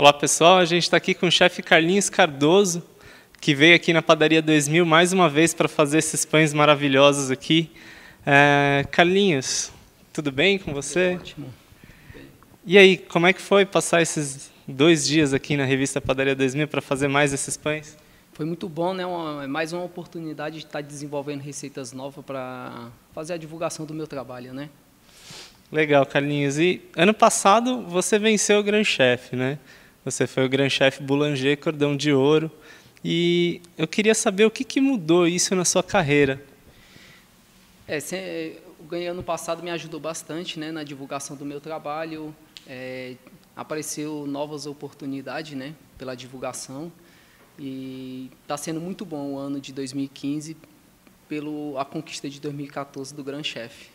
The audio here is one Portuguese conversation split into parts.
Olá pessoal, a gente está aqui com o chefe Carlinhos Cardoso, que veio aqui na Padaria 2000 mais uma vez para fazer esses pães maravilhosos aqui. É, Carlinhos, tudo bem com você? É ótimo. E aí, como é que foi passar esses dois dias aqui na revista Padaria 2000 para fazer mais esses pães? Foi muito bom, né? Uma, é mais uma oportunidade de estar tá desenvolvendo receitas novas para fazer a divulgação do meu trabalho, né? Legal, Carlinhos. E ano passado você venceu o Grand Chef, né? Você foi o Grand Chef Boulanger, cordão de ouro. E eu queria saber o que, que mudou isso na sua carreira. É, o ganho ano passado me ajudou bastante né, na divulgação do meu trabalho. É, apareceu novas oportunidades né, pela divulgação. E está sendo muito bom o ano de 2015 pelo a conquista de 2014 do Grand Chef.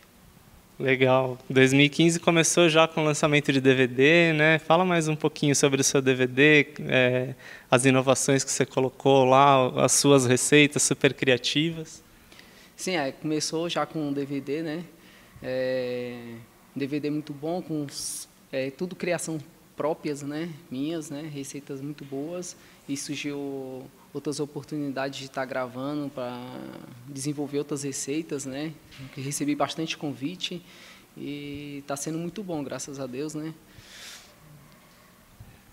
Legal. 2015 começou já com o lançamento de DVD, né? Fala mais um pouquinho sobre o seu DVD, é, as inovações que você colocou lá, as suas receitas super criativas. Sim, é, começou já com DVD, né? É, DVD muito bom, com é, tudo criação próprias, né? Minhas, né? Receitas muito boas e surgiu outras oportunidades de estar gravando para desenvolver outras receitas, né? Recebi bastante convite e está sendo muito bom, graças a Deus, né?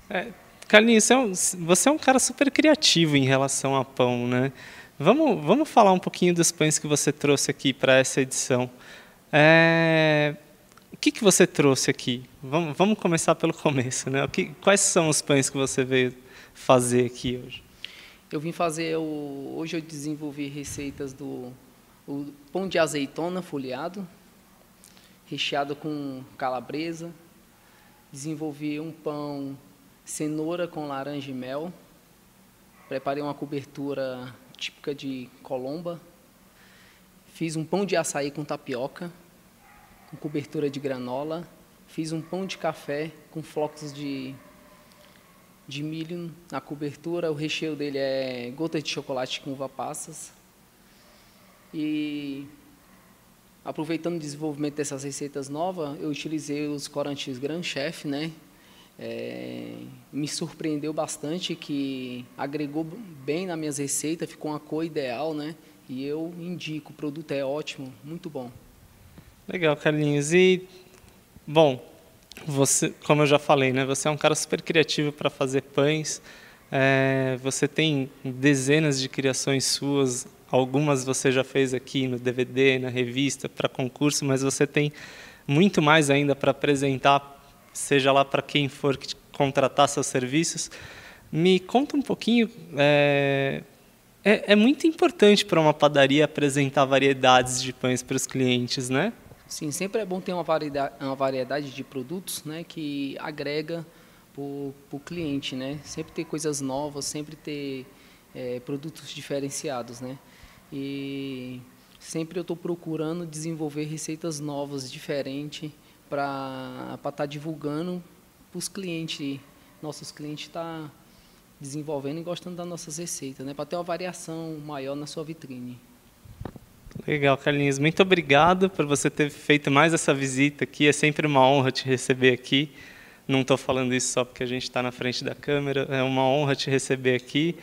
É, Carlinhos, você é, um, você é um cara super criativo em relação a pão, né? Vamos, vamos falar um pouquinho dos pães que você trouxe aqui para essa edição. É, o que, que você trouxe aqui? Vamos, vamos começar pelo começo, né? Que, quais são os pães que você veio fazer aqui hoje? Eu vim fazer o, hoje eu desenvolvi receitas do pão de azeitona folheado, recheado com calabresa. Desenvolvi um pão cenoura com laranja e mel. Preparei uma cobertura típica de Colomba. Fiz um pão de açaí com tapioca, com cobertura de granola. Fiz um pão de café com flocos de de milho na cobertura. O recheio dele é gota de chocolate com uva passas. E aproveitando o desenvolvimento dessas receitas novas, eu utilizei os corantes Grand Chef, né? É, me surpreendeu bastante que agregou bem na minhas receitas, ficou uma cor ideal, né? E eu indico, o produto é ótimo, muito bom. Legal, Carlinhos. E, bom, você, como eu já falei, né, você é um cara super criativo para fazer pães. É, você tem dezenas de criações suas, algumas você já fez aqui no DVD, na revista, para concurso, mas você tem muito mais ainda para apresentar, seja lá para quem for que contratar seus serviços. Me conta um pouquinho. É, é, é muito importante para uma padaria apresentar variedades de pães para os clientes, né? Sim, sempre é bom ter uma variedade, uma variedade de produtos né, que agrega para o cliente. Né? Sempre ter coisas novas, sempre ter é, produtos diferenciados. Né? E sempre eu estou procurando desenvolver receitas novas, diferentes, para estar tá divulgando para os clientes. Nossos clientes estão tá desenvolvendo e gostando das nossas receitas, né? para ter uma variação maior na sua vitrine. Legal, Carlinhos. Muito obrigado por você ter feito mais essa visita aqui. É sempre uma honra te receber aqui. Não estou falando isso só porque a gente está na frente da câmera. É uma honra te receber aqui.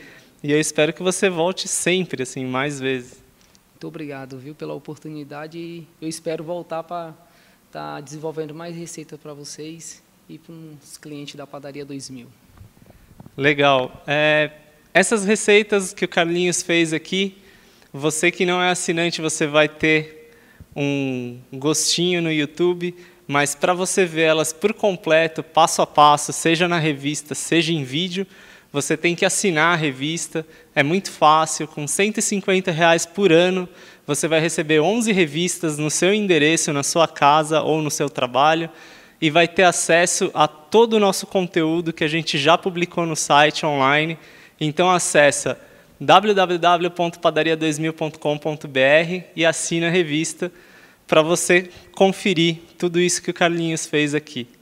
E eu espero que você volte sempre, assim, mais vezes. Muito obrigado, viu, pela oportunidade. E eu espero voltar para estar tá desenvolvendo mais receitas para vocês e para os clientes da Padaria 2000. Legal. É, essas receitas que o Carlinhos fez aqui, você que não é assinante, você vai ter um gostinho no YouTube, mas para você ver elas por completo, passo a passo, seja na revista, seja em vídeo, você tem que assinar a revista. É muito fácil, com 150 reais por ano, você vai receber 11 revistas no seu endereço, na sua casa ou no seu trabalho e vai ter acesso a todo o nosso conteúdo que a gente já publicou no site online. Então acessa www.padaria2000.com.br e assine a revista para você conferir tudo isso que o Carlinhos fez aqui.